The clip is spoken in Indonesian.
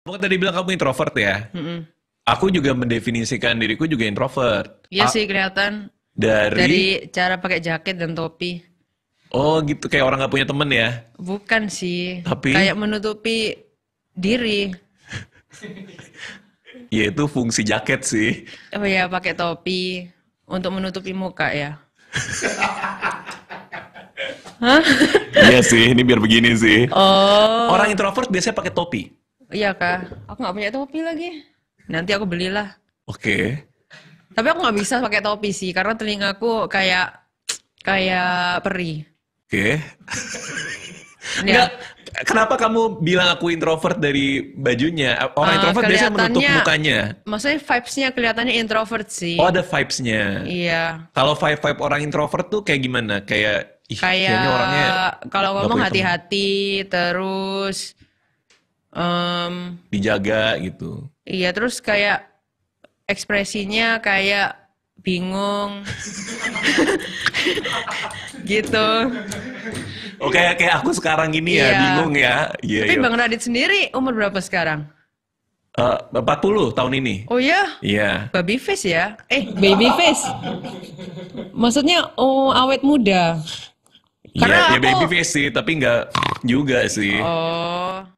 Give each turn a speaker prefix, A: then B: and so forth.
A: Kamu tadi bilang kamu introvert ya? Mm-mm. Aku juga mendefinisikan diriku juga introvert.
B: Iya sih kelihatan.
A: Dari... Dari
B: cara pakai jaket dan topi.
A: Oh gitu, kayak orang nggak punya temen ya?
B: Bukan sih. Tapi? Kayak menutupi diri.
A: ya itu fungsi jaket sih.
B: Oh ya pakai topi untuk menutupi muka ya.
A: Hah? iya sih, ini biar begini sih.
B: Oh. Orang
A: introvert biasanya pakai topi.
B: Iya kak, aku nggak punya topi lagi. Nanti aku belilah. Oke. Okay. Tapi aku nggak bisa pakai topi sih, karena telingaku kayak kayak peri.
A: Oke. Okay. ya. kenapa kamu bilang aku introvert dari bajunya? Orang uh, introvert biasanya menutup mukanya.
B: Maksudnya vibes-nya kelihatannya introvert sih. Oh,
A: ada vibes-nya.
B: Iya.
A: Kalau vibe-vibe orang introvert tuh kayak gimana? Kayak
B: Ih, kayak orangnya kalau ngomong hati-hati terus um,
A: dijaga gitu
B: iya terus kayak ekspresinya kayak bingung gitu
A: oke oh, kayak aku sekarang gini ya, iya. ya bingung ya yeah, tapi yuk. Iya.
B: bang Radit sendiri umur berapa sekarang
A: eh, Uh, 40 tahun ini. Oh ya? Iya. Yeah.
B: Baby face ya? Eh, baby face. Maksudnya oh awet muda.
A: Iya, Karena ya, baby face sih, tapi nggak juga sih.
B: Oh.